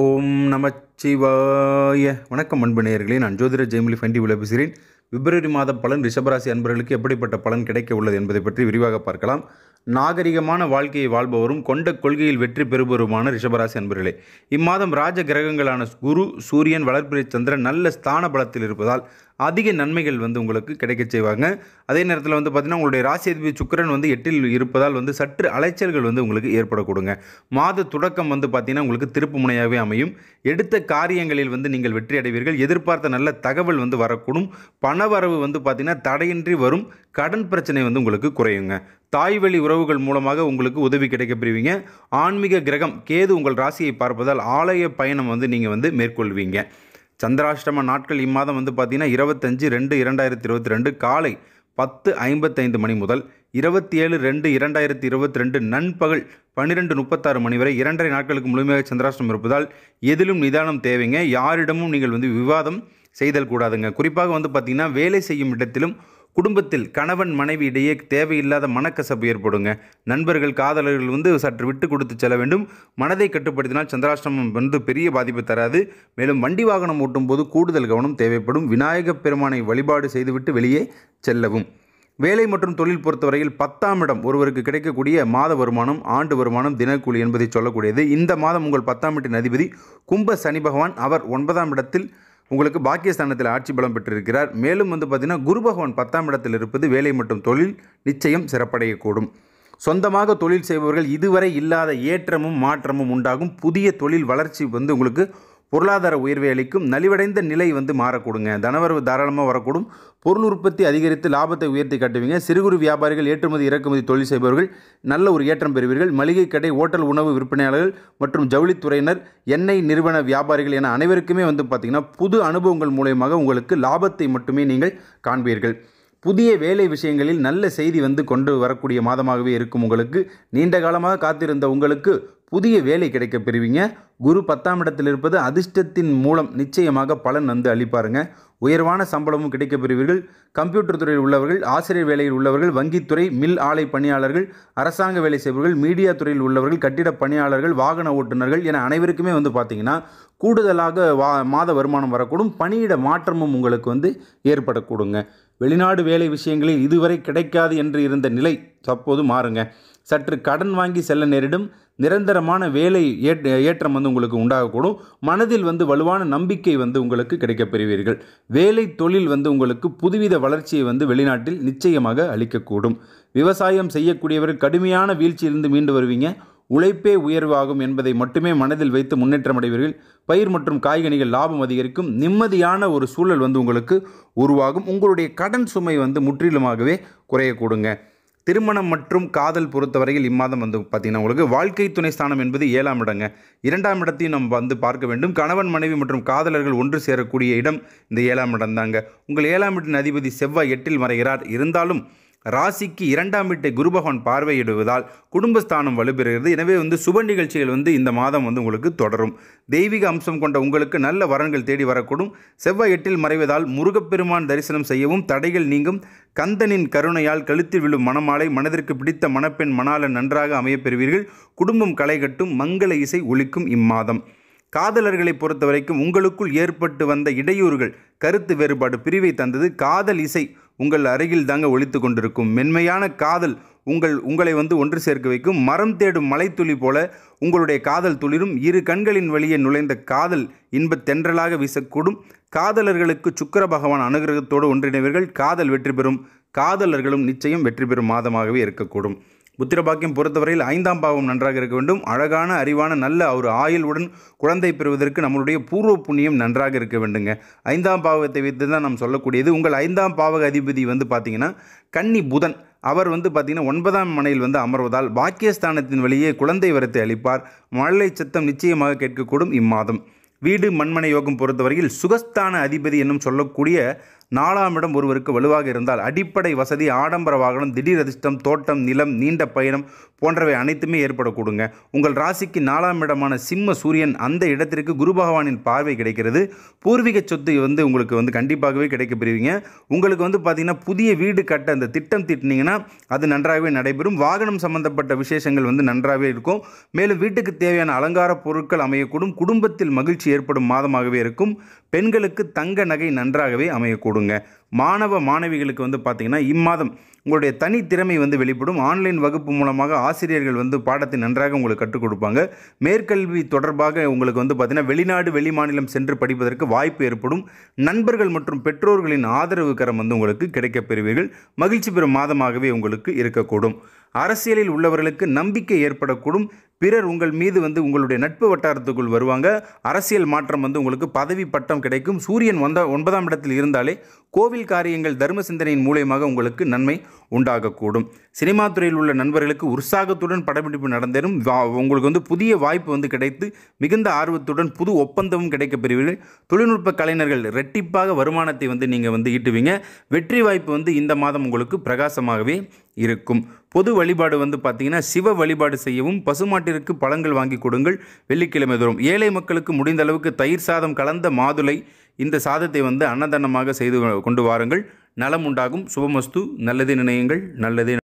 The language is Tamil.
ஓம் நமச்சிவாய வணக்கம் அன்பு நேயர்களே நான் ஜோதிர ஜெயமொழி ஃபண்டி உள்ள பேசுகிறேன் பிப்ரவரி மாத பலன் ரிஷபராசி அன்பர்களுக்கு எப்படிப்பட்ட பலன் கிடைக்க உள்ளது என்பதை பற்றி விரிவாக பார்க்கலாம் நாகரிகமான வாழ்க்கையை வாழ்பவரும் கொண்ட கொள்கையில் வெற்றி பெறுபவருமான ரிஷபராசி அன்பர்களே இம்மாதம் ராஜ கிரகங்களான குரு சூரியன் வளர்ப்பிறை சந்திரன் நல்ல ஸ்தான பலத்தில் இருப்பதால் அதிக நன்மைகள் வந்து உங்களுக்கு கிடைக்க செய்வாங்க அதே நேரத்தில் வந்து பார்த்தீங்கன்னா உங்களுடைய ராசி அதிபதி சுக்கரன் வந்து எட்டில் இருப்பதால் வந்து சற்று அலைச்சல்கள் வந்து உங்களுக்கு ஏற்படக்கூடுங்க மாத தொடக்கம் வந்து பார்த்திங்கன்னா உங்களுக்கு திருப்பு முனையாகவே அமையும் எடுத்த காரியங்களில் வந்து நீங்கள் வெற்றி அடைவீர்கள் எதிர்பார்த்த நல்ல தகவல் வந்து வரக்கூடும் பணவரவு வந்து பார்த்திங்கன்னா தடையின்றி வரும் கடன் பிரச்சனை வந்து உங்களுக்கு குறையுங்க தாய்வழி உறவுகள் மூலமாக உங்களுக்கு உதவி கிடைக்கப்பெறுவீங்க ஆன்மீக கிரகம் கேது உங்கள் ராசியை பார்ப்பதால் ஆலய பயணம் வந்து நீங்கள் வந்து மேற்கொள்வீங்க சந்திராஷ்டம நாட்கள் இம்மாதம் வந்து பார்த்திங்கன்னா இருபத்தஞ்சு ரெண்டு இரண்டாயிரத்தி இருபத்தி ரெண்டு காலை பத்து ஐம்பத்தைந்து மணி முதல் இருபத்தி ஏழு ரெண்டு இரண்டாயிரத்தி இருபத்தி ரெண்டு நண்பகல் பன்னிரெண்டு முப்பத்தாறு மணி வரை இரண்டரை நாட்களுக்கு முழுமையாக சந்திராஷ்டம் இருப்பதால் எதிலும் நிதானம் தேவைங்க யாரிடமும் நீங்கள் வந்து விவாதம் செய்தல் கூடாதுங்க குறிப்பாக வந்து பார்த்திங்கன்னா வேலை செய்யும் இடத்திலும் குடும்பத்தில் கணவன் மனைவி இடையே தேவையில்லாத மனக்கசப்பு ஏற்படுங்க நண்பர்கள் காதலர்கள் வந்து சற்று விட்டு கொடுத்து செல்ல வேண்டும் மனதை கட்டுப்படுத்தினால் சந்திராஷ்டிரமம் வந்து பெரிய பாதிப்பு தராது மேலும் வண்டி வாகனம் ஓட்டும் போது கூடுதல் கவனம் தேவைப்படும் விநாயகப் பெருமானை வழிபாடு செய்துவிட்டு வெளியே செல்லவும் வேலை மற்றும் தொழில் பொறுத்தவரையில் பத்தாம் இடம் ஒருவருக்கு கிடைக்கக்கூடிய மாத வருமானம் ஆண்டு வருமானம் தினக்கூலி என்பதை சொல்லக்கூடியது இந்த மாதம் உங்கள் பத்தாம் இடத்தின் அதிபதி கும்ப சனி பகவான் அவர் ஒன்பதாம் இடத்தில் உங்களுக்கு பாக்கியஸ்தானத்தில் ஆட்சி பலம் பெற்றிருக்கிறார் மேலும் வந்து பார்த்திங்கன்னா குரு பகவான் பத்தாம் இடத்தில் இருப்பது வேலை மற்றும் தொழில் நிச்சயம் சிறப்படையக்கூடும் சொந்தமாக தொழில் செய்பவர்கள் இதுவரை இல்லாத ஏற்றமும் மாற்றமும் உண்டாகும் புதிய தொழில் வளர்ச்சி வந்து உங்களுக்கு பொருளாதார உயர்வை அளிக்கும் நலிவடைந்த நிலை வந்து மாறக்கூடுங்க தனவரவு தாராளமாக வரக்கூடும் பொருள் உற்பத்தி அதிகரித்து லாபத்தை உயர்த்தி காட்டுவீங்க சிறு குறு வியாபாரிகள் ஏற்றுமதி இறக்குமதி தொழில் செய்பவர்கள் நல்ல ஒரு ஏற்றம் பெறுவீர்கள் மளிகை கடை ஓட்டல் உணவு விற்பனையாளர்கள் மற்றும் ஜவுளித்துறையினர் எண்ணெய் நிறுவன வியாபாரிகள் என அனைவருக்குமே வந்து பார்த்திங்கன்னா புது அனுபவங்கள் மூலயமாக உங்களுக்கு லாபத்தை மட்டுமே நீங்கள் காண்பீர்கள் புதிய வேலை விஷயங்களில் நல்ல செய்தி வந்து கொண்டு வரக்கூடிய மாதமாகவே இருக்கும் உங்களுக்கு நீண்ட காலமாக காத்திருந்த உங்களுக்கு புதிய வேலை கிடைக்க பெறுவீங்க குரு பத்தாம் இடத்தில் இருப்பது அதிர்ஷ்டத்தின் மூலம் நிச்சயமாக பலன் வந்து அளிப்பாருங்க உயர்வான சம்பளமும் கிடைக்க பெறுவீர்கள் கம்ப்யூட்டர் துறையில் உள்ளவர்கள் ஆசிரியர் வேலையில் உள்ளவர்கள் வங்கித்துறை மில் ஆலை பணியாளர்கள் அரசாங்க வேலை செய்பவர்கள் மீடியா துறையில் உள்ளவர்கள் கட்டிட பணியாளர்கள் வாகன ஓட்டுநர்கள் என அனைவருக்குமே வந்து பார்த்திங்கன்னா கூடுதலாக வா மாத வருமானம் வரக்கூடும் பணியிட மாற்றமும் உங்களுக்கு வந்து ஏற்படக்கூடுங்க வெளிநாடு வேலை விஷயங்களில் இதுவரை கிடைக்காது என்று இருந்த நிலை தற்போது மாறுங்க சற்று கடன் வாங்கி செல்ல நேரிடும் நிரந்தரமான வேலை ஏற்றம் வந்து உங்களுக்கு உண்டாகக்கூடும் மனதில் வந்து வலுவான நம்பிக்கை வந்து உங்களுக்கு கிடைக்கப் பெறுவீர்கள் வேலை தொழில் வந்து உங்களுக்கு புதுவித வளர்ச்சியை வந்து வெளிநாட்டில் நிச்சயமாக அளிக்கக்கூடும் விவசாயம் செய்யக்கூடியவர் கடுமையான வீழ்ச்சியிலிருந்து மீண்டு வருவீங்க உழைப்பே உயர்வாகும் என்பதை மட்டுமே மனதில் வைத்து முன்னேற்றம் அடைவீர்கள் பயிர் மற்றும் காய்கனிகள் லாபம் அதிகரிக்கும் நிம்மதியான ஒரு சூழல் வந்து உங்களுக்கு உருவாகும் உங்களுடைய கடன் சுமை வந்து முற்றிலுமாகவே குறையக்கூடுங்க திருமணம் மற்றும் காதல் பொறுத்தவரையில் இம்மாதம் வந்து பார்த்திங்கன்னா உங்களுக்கு வாழ்க்கை துணை ஸ்தானம் என்பது ஏழாம் இடங்க இரண்டாம் இடத்தையும் நம்ம வந்து பார்க்க வேண்டும் கணவன் மனைவி மற்றும் காதலர்கள் ஒன்று சேரக்கூடிய இடம் இந்த ஏழாம் இடம் தாங்க உங்கள் ஏழாம் இடத்தின் அதிபதி செவ்வாய் எட்டில் மறைகிறார் இருந்தாலும் ராசிக்கு இரண்டாம் வீட்டை பகவான் பார்வையிடுவதால் குடும்பஸ்தானம் வலுப்பெறுகிறது எனவே வந்து சுப நிகழ்ச்சிகள் வந்து இந்த மாதம் வந்து உங்களுக்கு தொடரும் தெய்வீக அம்சம் கொண்ட உங்களுக்கு நல்ல வரன்கள் தேடி வரக்கூடும் செவ்வாய் எட்டில் மறைவதால் முருகப்பெருமான் தரிசனம் செய்யவும் தடைகள் நீங்கும் கந்தனின் கருணையால் கழுத்தில் விழும் மணமாலை மனதிற்கு பிடித்த மணப்பெண் மணாளன் நன்றாக அமையப்பெறுவீர்கள் குடும்பம் களைகட்டும் மங்கள இசை ஒழிக்கும் இம்மாதம் காதலர்களை பொறுத்தவரைக்கும் உங்களுக்குள் ஏற்பட்டு வந்த இடையூறுகள் கருத்து வேறுபாடு பிரிவை தந்தது காதல் இசை உங்கள் அருகில் தாங்க ஒழித்து கொண்டிருக்கும் மென்மையான காதல் உங்கள் உங்களை வந்து ஒன்று சேர்க்க வைக்கும் மரம் தேடும் மலைத்துளி போல உங்களுடைய காதல் துளிரும் இரு கண்களின் வழியே நுழைந்த காதல் இன்பத் தென்றலாக வீசக்கூடும் காதலர்களுக்கு சுக்கர பகவான் அனுகிரகத்தோடு ஒன்றிணைவீர்கள் காதல் வெற்றி பெறும் காதலர்களும் நிச்சயம் வெற்றி பெறும் மாதமாகவே இருக்கக்கூடும் புத்திரபாக்கியம் பொறுத்தவரையில் ஐந்தாம் பாவம் நன்றாக இருக்க வேண்டும் அழகான அறிவான நல்ல ஒரு ஆயுளுடன் குழந்தை பெறுவதற்கு நம்மளுடைய பூர்வ புண்ணியம் நன்றாக இருக்க வேண்டுங்க ஐந்தாம் பாவத்தை வைத்து தான் நாம் சொல்லக்கூடியது உங்கள் ஐந்தாம் பாவக அதிபதி வந்து பார்த்தீங்கன்னா கன்னி புதன் அவர் வந்து பார்த்திங்கன்னா ஒன்பதாம் மனையில் வந்து அமர்வதால் பாக்கியஸ்தானத்தின் வழியே குழந்தை வரத்தை அளிப்பார் மழலை சத்தம் நிச்சயமாக கேட்கக்கூடும் இம்மாதம் வீடு மண்மனை யோகம் பொறுத்தவரையில் சுகஸ்தான அதிபதி என்னும் சொல்லக்கூடிய நாலாம் இடம் ஒருவருக்கு வலுவாக இருந்தால் அடிப்படை வசதி ஆடம்பர வாகனம் திடீர் அதிர்ஷ்டம் தோட்டம் நிலம் நீண்ட பயணம் போன்றவை அனைத்துமே ஏற்படக்கூடுங்க உங்கள் ராசிக்கு நாலாம் இடமான சிம்ம சூரியன் அந்த இடத்திற்கு குரு பகவானின் பார்வை கிடைக்கிறது பூர்வீக சொத்து வந்து உங்களுக்கு வந்து கண்டிப்பாகவே கிடைக்கப்பெறுவீங்க உங்களுக்கு வந்து பார்த்திங்கன்னா புதிய வீடு கட்ட அந்த திட்டம் திட்டினீங்கன்னா அது நன்றாகவே நடைபெறும் வாகனம் சம்பந்தப்பட்ட விசேஷங்கள் வந்து நன்றாகவே இருக்கும் மேலும் வீட்டுக்கு தேவையான அலங்கார பொருட்கள் அமையக்கூடும் குடும்பத்தில் மகிழ்ச்சி ஏற்படும் மாதமாகவே இருக்கும் பெண்களுக்கு தங்க நகை நன்றாகவே அமையக்கூடுங்க மாணவ மாணவிகளுக்கு வந்து பார்த்திங்கன்னா இம்மாதம் உங்களுடைய தனித்திறமை வந்து வெளிப்படும் ஆன்லைன் வகுப்பு மூலமாக ஆசிரியர்கள் வந்து பாடத்தை நன்றாக உங்களுக்கு கற்றுக் கொடுப்பாங்க மேற்கல்வி தொடர்பாக உங்களுக்கு வந்து பார்த்திங்கன்னா வெளிநாடு வெளிமாநிலம் சென்று படிப்பதற்கு வாய்ப்பு ஏற்படும் நண்பர்கள் மற்றும் பெற்றோர்களின் ஆதரவு கரம் வந்து உங்களுக்கு கிடைக்கப் பெறுவீர்கள் மகிழ்ச்சி பெறும் மாதமாகவே உங்களுக்கு இருக்கக்கூடும் அரசியலில் உள்ளவர்களுக்கு நம்பிக்கை ஏற்படக்கூடும் பிறர் உங்கள் மீது வந்து உங்களுடைய நட்பு வட்டாரத்துக்குள் வருவாங்க அரசியல் மாற்றம் வந்து உங்களுக்கு பதவி பட்டம் கிடைக்கும் சூரியன் வந்த ஒன்பதாம் இடத்தில் இருந்தாலே கோவில் காரியங்கள் தர்ம சிந்தனையின் மூலியமாக உங்களுக்கு நன்மை உண்டாகக்கூடும் சினிமா துறையில் உள்ள நண்பர்களுக்கு உற்சாகத்துடன் படப்பிடிப்பு நடந்தேறும் உங்களுக்கு வந்து புதிய வாய்ப்பு வந்து கிடைத்து மிகுந்த ஆர்வத்துடன் புது ஒப்பந்தமும் கிடைக்கப்பெறுவீர்கள் தொழில்நுட்ப கலைஞர்கள் ரெட்டிப்பாக வருமானத்தை வந்து நீங்கள் வந்து ஈட்டுவீங்க வெற்றி வாய்ப்பு வந்து இந்த மாதம் உங்களுக்கு பிரகாசமாகவே இருக்கும் பொது வழிபாடு வந்து பார்த்திங்கன்னா சிவ வழிபாடு செய்யவும் பசுமாட்டு மாநாட்டிற்கு பழங்கள் வாங்கி கொடுங்கள் வெள்ளிக்கிழமை தோறும் ஏழை மக்களுக்கு முடிந்த அளவுக்கு தயிர் சாதம் கலந்த மாதுளை இந்த சாதத்தை வந்து அன்னதானமாக செய்து கொண்டு வாருங்கள் நலம் உண்டாகும் சுபமஸ்து நல்லது நினையுங்கள் நல்லதே